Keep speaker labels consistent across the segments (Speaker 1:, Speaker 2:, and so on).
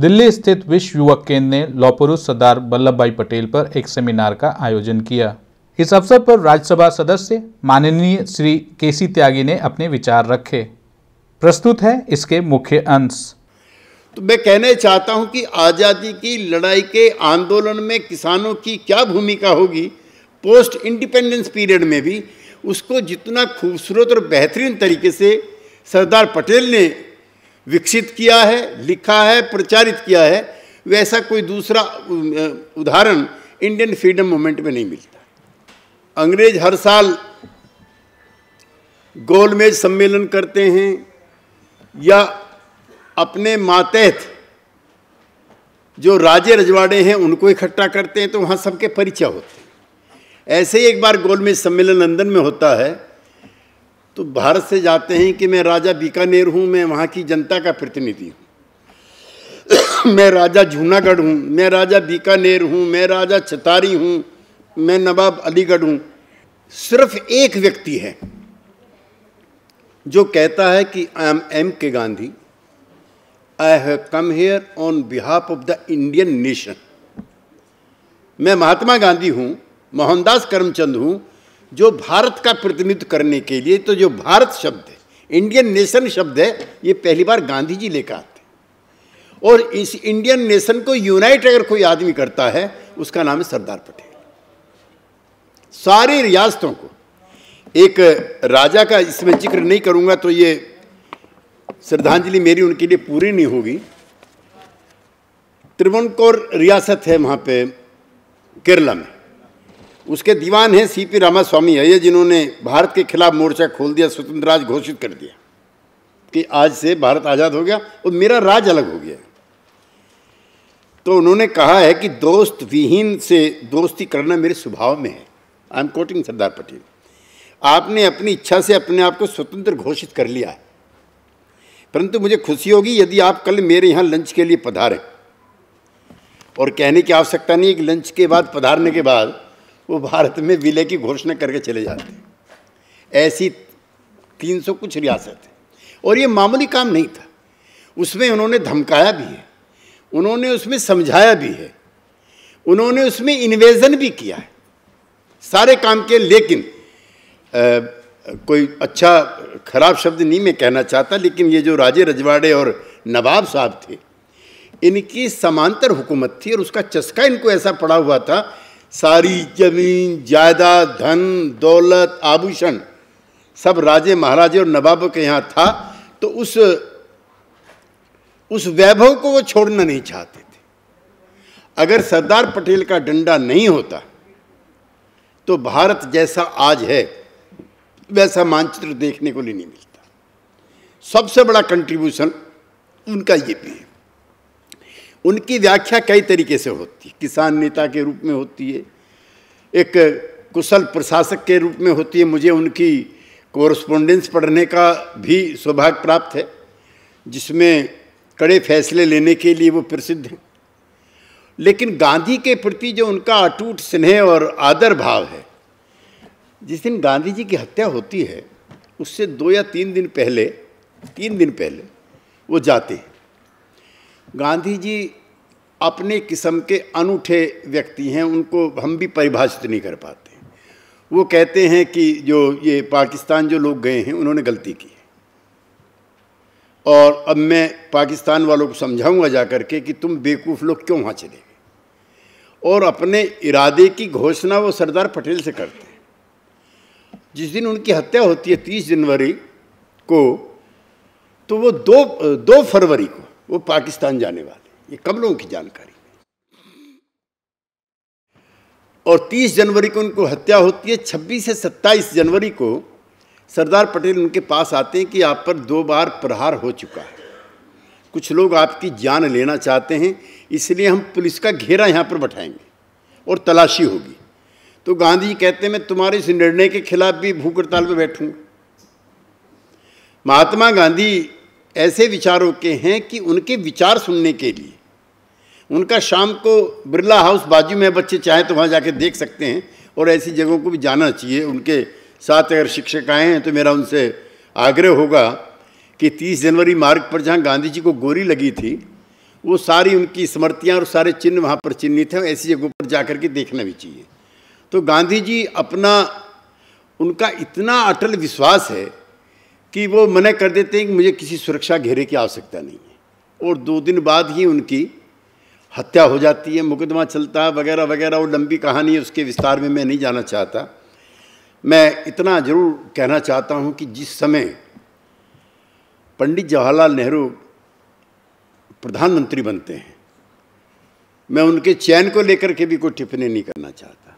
Speaker 1: दिल्ली स्थित विश्व युवक केंद्र ने लौह सरदार वल्लभ भाई पटेल पर एक सेमिनार का आयोजन किया इस अवसर पर राज्यसभा सदस्य माननीय श्री केसी त्यागी ने अपने विचार रखे प्रस्तुत है इसके मुख्य अंश तो मैं कहना चाहता हूं कि आज़ादी की लड़ाई के आंदोलन में किसानों की क्या भूमिका होगी पोस्ट इंडिपेंडेंस पीरियड में भी उसको जितना खूबसूरत और बेहतरीन तरीके से सरदार पटेल ने विकसित किया है लिखा है प्रचारित किया है वैसा कोई दूसरा उदाहरण इंडियन फ्रीडम मूवमेंट में नहीं मिलता अंग्रेज हर साल गोलमेज सम्मेलन करते हैं या अपने मातहत जो राजे रजवाड़े हैं उनको इकट्ठा करते हैं तो वहाँ सबके परिचय होते हैं ऐसे ही एक बार गोलमेज सम्मेलन लंदन में होता है तो भारत से जाते हैं कि मैं राजा बीकानेर हूँ मैं वहाँ की जनता का प्रतिनिधि हूँ मैं राजा जूनागढ़ हूँ मैं राजा बीकानेर हूँ मैं राजा छतारी हूँ मैं नवाब अलीगढ़ हूँ सिर्फ एक व्यक्ति है जो कहता है कि आई am M K Gandhi I have come here on behalf of the Indian nation मैं महात्मा गांधी हूँ मोहनदास करमचंद हूँ जो भारत का प्रतिनिधित्व करने के लिए तो जो भारत शब्द है इंडियन नेशन शब्द है ये पहली बार गांधी जी लेकर आते और इस इंडियन नेशन को यूनाइट अगर कोई आदमी करता है उसका नाम है सरदार पटेल सारी रियासतों को एक राजा का इसमें जिक्र नहीं करूंगा तो ये श्रद्धांजलि मेरी उनके लिए पूरी नहीं होगी त्रिवणकोर रियासत है वहां पे केरला में उसके दीवान हैं सी पी रामास्वामी स्वामी ये जिन्होंने भारत के खिलाफ मोर्चा खोल दिया स्वतंत्र राज घोषित कर दिया कि आज से भारत आज़ाद हो गया और मेरा राज अलग हो गया तो उन्होंने कहा है कि दोस्त विहीन से दोस्ती करना मेरे स्वभाव में है I am quoting Sardar Patel आपने अपनी इच्छा से अपने आप को स्वतंत्र घोषित कर लिया है परंतु मुझे खुशी होगी यदि आप कल मेरे यहाँ लंच के लिए पधारें और कहने की आवश्यकता नहीं है कि लंच के बाद पधारने के बाद वो भारत में विलय की घोषणा करके चले जाते हैं ऐसी तीन सौ कुछ रियासत है और ये मामूली काम नहीं था उसमें उन्होंने धमकाया भी है उन्होंने उसमें समझाया भी है उन्होंने उसमें इन्वेजन भी किया है सारे काम किए लेकिन आ, कोई अच्छा खराब शब्द नहीं मैं कहना चाहता लेकिन ये जो राजे रजवाड़े और नवाब साहब थे इनकी समांतर हुकूमत थी और उसका चस्का इनको ऐसा पड़ा हुआ था सारी जमीन जायदाद धन दौलत आभूषण सब राजे महाराजे और नवाबों के यहाँ था तो उस उस वैभव को वो छोड़ना नहीं चाहते थे अगर सरदार पटेल का डंडा नहीं होता तो भारत जैसा आज है वैसा मानचित्र देखने को नहीं मिलता सबसे बड़ा कंट्रीब्यूशन उनका ये भी है उनकी व्याख्या कई तरीके से होती है किसान नेता के रूप में होती है एक कुशल प्रशासक के रूप में होती है मुझे उनकी कोरस्पोंडेंस पढ़ने का भी सौभाग्य प्राप्त है जिसमें कड़े फैसले लेने के लिए वो प्रसिद्ध हैं लेकिन गांधी के प्रति जो उनका अटूट स्नेह और आदर भाव है जिस दिन गांधी जी की हत्या होती है उससे दो या तीन दिन पहले तीन दिन पहले वो जाते हैं गांधी जी अपने किस्म के अनूठे व्यक्ति हैं उनको हम भी परिभाषित नहीं कर पाते वो कहते हैं कि जो ये पाकिस्तान जो लोग गए हैं उन्होंने गलती की और अब मैं पाकिस्तान वालों को समझाऊंगा जा कर के कि तुम बेवकूफ़ लोग क्यों वहाँ चले गए और अपने इरादे की घोषणा वो सरदार पटेल से करते हैं जिस दिन उनकी हत्या होती है तीस जनवरी को तो वो दो दो फरवरी को वो पाकिस्तान जाने वाले ये कब लोगों की जानकारी और 30 जनवरी को उनको हत्या होती है 26 से 27 जनवरी को सरदार पटेल उनके पास आते हैं कि आप पर दो बार प्रहार हो चुका है कुछ लोग आपकी जान लेना चाहते हैं इसलिए हम पुलिस का घेरा यहाँ पर बैठाएंगे और तलाशी होगी तो गांधी कहते हैं मैं तुम्हारे इस निर्णय के खिलाफ भी भूख हड़ताल पर बैठूंगा महात्मा गांधी ऐसे विचारों के हैं कि उनके विचार सुनने के लिए उनका शाम को बिरला हाउस बाजू में बच्चे चाहें तो वहाँ जाके देख सकते हैं और ऐसी जगहों को भी जाना चाहिए उनके साथ अगर शिक्षक आए हैं तो मेरा उनसे आग्रह होगा कि 30 जनवरी मार्ग पर जहाँ गांधी जी को गोरी लगी थी वो सारी उनकी स्मृतियाँ और सारे चिन्ह वहाँ पर चिन्हित हैं ऐसी जगहों पर जा के देखना भी चाहिए तो गांधी जी अपना उनका इतना अटल विश्वास है कि वो मना कर देते हैं कि मुझे किसी सुरक्षा घेरे की आवश्यकता नहीं है और दो दिन बाद ही उनकी हत्या हो जाती है मुकदमा चलता है वगैरह वगैरह वो लंबी कहानी है उसके विस्तार में मैं नहीं जाना चाहता मैं इतना ज़रूर कहना चाहता हूँ कि जिस समय पंडित जवाहरलाल नेहरू प्रधानमंत्री बनते हैं मैं उनके चयन को लेकर के भी कोई टिप्पणी नहीं करना चाहता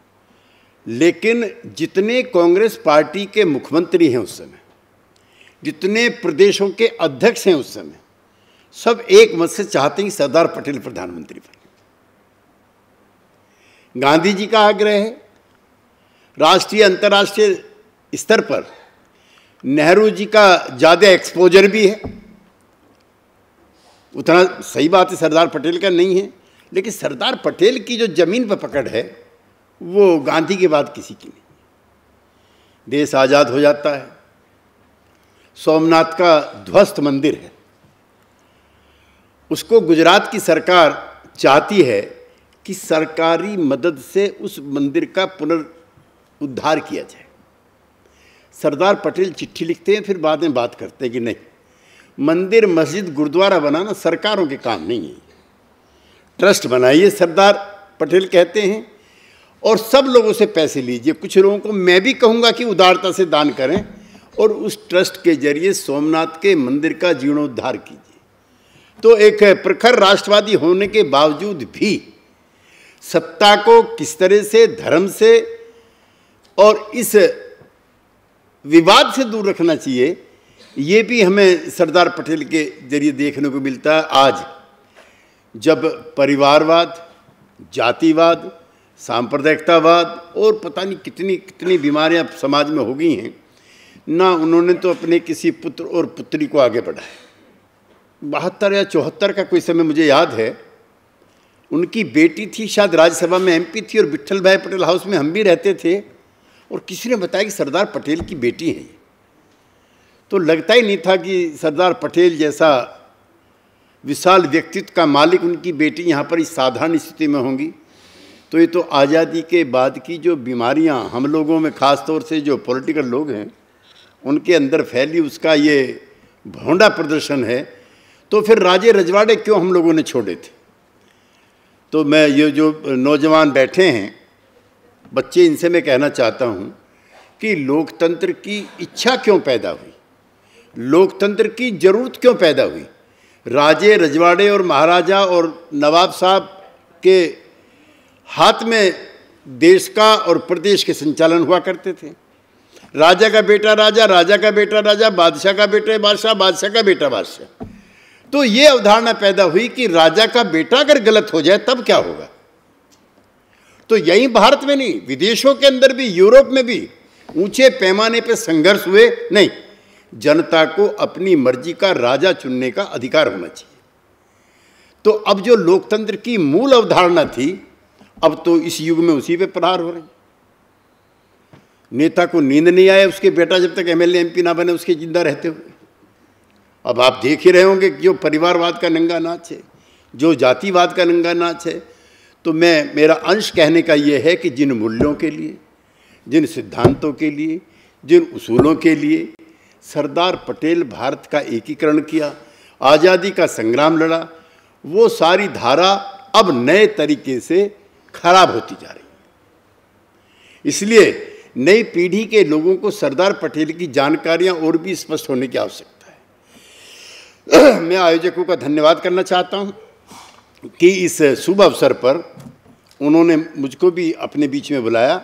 Speaker 1: लेकिन जितने कांग्रेस पार्टी के मुख्यमंत्री हैं उस समय जितने प्रदेशों के अध्यक्ष हैं उस समय सब एक मत से चाहते हैं सरदार पटेल प्रधानमंत्री बने गांधी जी का आग्रह है राष्ट्रीय अंतर्राष्ट्रीय स्तर पर नेहरू जी का ज़्यादा एक्सपोजर भी है उतना सही बात है सरदार पटेल का नहीं है लेकिन सरदार पटेल की जो ज़मीन पर पकड़ है वो गांधी के बाद किसी की नहीं देश आज़ाद हो जाता है सोमनाथ का ध्वस्त मंदिर है उसको गुजरात की सरकार चाहती है कि सरकारी मदद से उस मंदिर का पुनरुद्धार किया जाए सरदार पटेल चिट्ठी लिखते हैं फिर बाद में बात करते हैं कि नहीं मंदिर मस्जिद गुरुद्वारा बनाना सरकारों के काम नहीं है ट्रस्ट बनाइए सरदार पटेल कहते हैं और सब लोगों से पैसे लीजिए कुछ लोगों को मैं भी कहूँगा कि उदारता से दान करें और उस ट्रस्ट के जरिए सोमनाथ के मंदिर का जीर्णोद्धार कीजिए तो एक प्रखर राष्ट्रवादी होने के बावजूद भी सत्ता को किस तरह से धर्म से और इस विवाद से दूर रखना चाहिए ये भी हमें सरदार पटेल के जरिए देखने को मिलता है आज जब परिवारवाद जातिवाद सांप्रदायिकतावाद और पता नहीं कितनी कितनी बीमारियां समाज में हो गई हैं ना उन्होंने तो अपने किसी पुत्र और पुत्री को आगे बढ़ाया बहत्तर या चौहत्तर का कोई समय मुझे याद है उनकी बेटी थी शायद राज्यसभा में एमपी थी और विट्ठल भाई पटेल हाउस में हम भी रहते थे और किसी ने बताया कि सरदार पटेल की बेटी है तो लगता ही नहीं था कि सरदार पटेल जैसा विशाल व्यक्तित्व का मालिक उनकी बेटी यहाँ पर इस साधारण स्थिति में होंगी तो ये तो आज़ादी के बाद की जो बीमारियाँ हम लोगों में ख़ास तौर से जो पॉलिटिकल लोग हैं उनके अंदर फैली उसका ये भोंडा प्रदर्शन है तो फिर राजे रजवाड़े क्यों हम लोगों ने छोड़े थे तो मैं ये जो नौजवान बैठे हैं बच्चे इनसे मैं कहना चाहता हूँ कि लोकतंत्र की इच्छा क्यों पैदा हुई लोकतंत्र की ज़रूरत क्यों पैदा हुई राजे रजवाड़े और महाराजा और नवाब साहब के हाथ में देश का और प्रदेश के संचालन हुआ करते थे राजा का बेटा राजा राजा का बेटा राजा बादशाह का बेटा बादशाह बादशाह का बेटा बादशाह तो ये अवधारणा पैदा हुई कि राजा का बेटा अगर गलत हो जाए तब क्या होगा तो यही भारत में नहीं विदेशों के अंदर भी यूरोप में भी ऊंचे पैमाने पर संघर्ष हुए नहीं जनता को अपनी मर्जी का राजा चुनने का अधिकार होना चाहिए तो अब जो लोकतंत्र की मूल अवधारणा थी अब तो इस युग में उसी पे प्रहार हो रहे हैं नेता को नींद नहीं आए उसके बेटा जब तक एमएलए एमपी ना बने उसके जिंदा रहते हुए अब आप देख ही रहे होंगे कि जो परिवारवाद का नंगा नाच है जो जातिवाद का नंगा नाच है तो मैं मेरा अंश कहने का ये है कि जिन मूल्यों के लिए जिन सिद्धांतों के लिए जिन उसूलों के लिए सरदार पटेल भारत का एकीकरण किया आज़ादी का संग्राम लड़ा वो सारी धारा अब नए तरीके से खराब होती जा रही है इसलिए नई पीढ़ी के लोगों को सरदार पटेल की जानकारियां और भी स्पष्ट होने की आवश्यकता है मैं आयोजकों का धन्यवाद करना चाहता हूं कि इस शुभ अवसर पर उन्होंने मुझको भी अपने बीच में बुलाया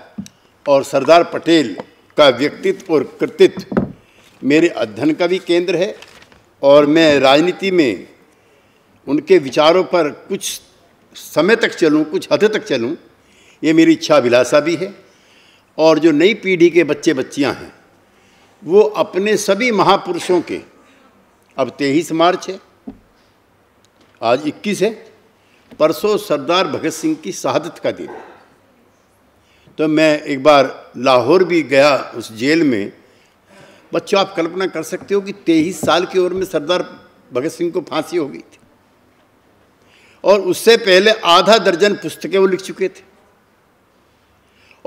Speaker 1: और सरदार पटेल का व्यक्तित्व और कृतित्व मेरे अध्ययन का भी केंद्र है और मैं राजनीति में उनके विचारों पर कुछ समय तक चलूँ कुछ हद तक चलूँ ये मेरी इच्छा अभिलाषा भी है और जो नई पीढ़ी के बच्चे बच्चियां हैं वो अपने सभी महापुरुषों के अब तेईस मार्च है आज इक्कीस है परसों सरदार भगत सिंह की शहादत का दिन तो मैं एक बार लाहौर भी गया उस जेल में बच्चों आप कल्पना कर सकते हो कि तेईस साल की उम्र में सरदार भगत सिंह को फांसी हो गई थी और उससे पहले आधा दर्जन पुस्तकें वो लिख चुके थे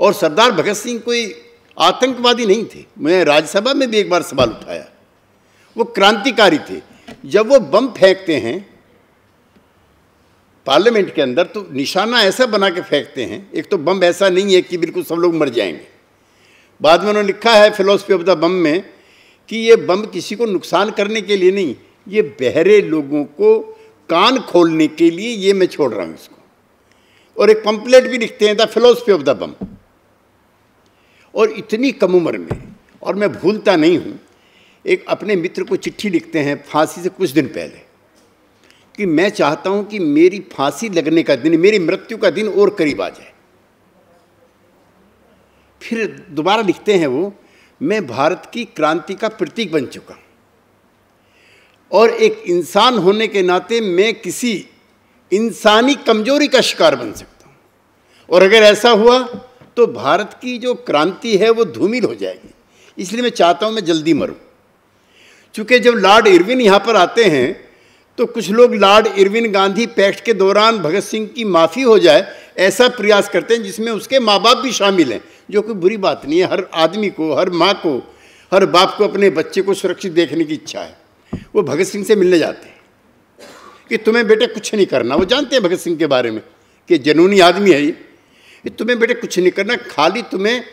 Speaker 1: और सरदार भगत सिंह कोई आतंकवादी नहीं थे मैं राज्यसभा में भी एक बार सवाल उठाया वो क्रांतिकारी थे जब वो बम फेंकते हैं पार्लियामेंट के अंदर तो निशाना ऐसा बना के फेंकते हैं एक तो बम ऐसा नहीं है कि बिल्कुल सब लोग मर जाएंगे बाद में उन्होंने लिखा है फिलोसफी ऑफ द बम में कि ये बम किसी को नुकसान करने के लिए नहीं ये बहरे लोगों को कान खोलने के लिए ये मैं छोड़ रहा हूँ इसको और एक पंपलेट भी लिखते हैं the philosophy of the bomb और इतनी कम उम्र में और मैं भूलता नहीं हूँ एक अपने मित्र को चिट्ठी लिखते हैं फांसी से कुछ दिन पहले कि मैं चाहता हूं कि मेरी फांसी लगने का दिन मेरी मृत्यु का दिन और करीब आ जाए फिर दोबारा लिखते हैं वो मैं भारत की क्रांति का प्रतीक बन चुका हूं और एक इंसान होने के नाते मैं किसी इंसानी कमजोरी का शिकार बन सकता हूं और अगर ऐसा हुआ तो भारत की जो क्रांति है वो धूमिल हो जाएगी इसलिए मैं चाहता हूँ मैं जल्दी मरूँ चूँकि जब लॉर्ड इरविन यहाँ पर आते हैं तो कुछ लोग लॉर्ड इरविन गांधी पैक्ट के दौरान भगत सिंह की माफ़ी हो जाए ऐसा प्रयास करते हैं जिसमें उसके माँ बाप भी शामिल हैं जो कोई बुरी बात नहीं है हर आदमी को हर माँ को हर बाप को अपने बच्चे को सुरक्षित देखने की इच्छा है वो भगत सिंह से मिलने जाते हैं कि तुम्हें बेटे कुछ नहीं करना वो जानते हैं भगत सिंह के बारे में कि जनूनी आदमी है ये ये तुम्हें बेटे कुछ नहीं करना खाली तुम्हें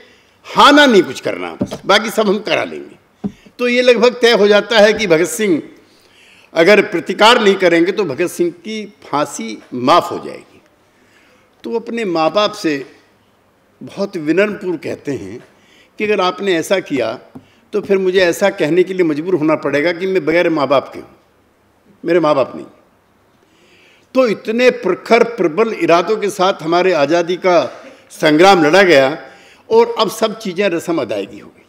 Speaker 1: हाना नहीं कुछ करना बस बाकी सब हम करा लेंगे तो ये लगभग तय हो जाता है कि भगत सिंह अगर प्रतिकार नहीं करेंगे तो भगत सिंह की फांसी माफ़ हो जाएगी तो अपने माँ बाप से बहुत विनम्रपुर कहते हैं कि अगर आपने ऐसा किया तो फिर मुझे ऐसा कहने के लिए मजबूर होना पड़ेगा कि मैं बगैर माँ बाप के हूँ मेरे माँ बाप नहीं तो इतने प्रखर प्रबल इरादों के साथ हमारे आज़ादी का संग्राम लड़ा गया और अब सब चीज़ें रसम अदायगी हो गई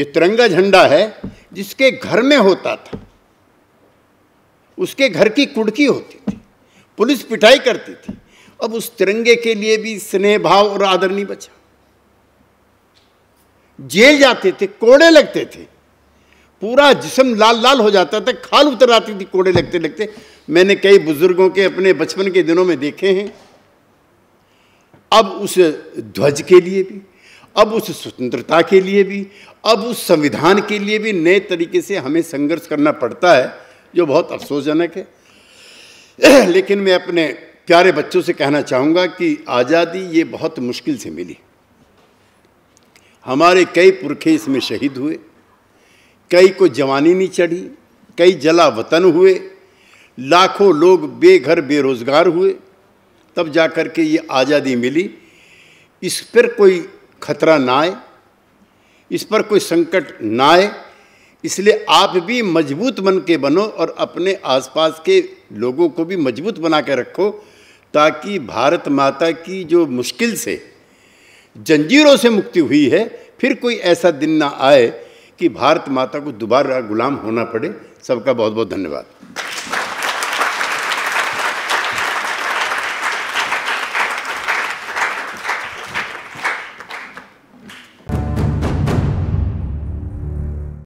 Speaker 1: ये तिरंगा झंडा है जिसके घर में होता था उसके घर की कुड़की होती थी पुलिस पिटाई करती थी अब उस तिरंगे के लिए भी स्नेह भाव और आदर नहीं बचा जेल जाते थे कोड़े लगते थे पूरा जिसम लाल लाल हो जाता था खाल उतर आती थी कोड़े लगते लगते मैंने कई बुजुर्गों के अपने बचपन के दिनों में देखे हैं अब उस ध्वज के लिए भी अब उस स्वतंत्रता के लिए भी अब उस संविधान के लिए भी नए तरीके से हमें संघर्ष करना पड़ता है जो बहुत अफसोसजनक है लेकिन मैं अपने प्यारे बच्चों से कहना चाहूँगा कि आज़ादी ये बहुत मुश्किल से मिली हमारे कई पुरखे इसमें शहीद हुए कई को जवानी नहीं चढ़ी कई जला वतन हुए लाखों लोग बेघर बेरोजगार हुए तब जा कर के ये आज़ादी मिली इस पर कोई खतरा ना आए इस पर कोई संकट ना आए इसलिए आप भी मजबूत बन के बनो और अपने आसपास के लोगों को भी मजबूत बना के रखो ताकि भारत माता की जो मुश्किल से जंजीरों से मुक्ति हुई है फिर कोई ऐसा दिन ना आए कि भारत माता को दोबारा गुलाम होना पड़े सबका बहुत बहुत धन्यवाद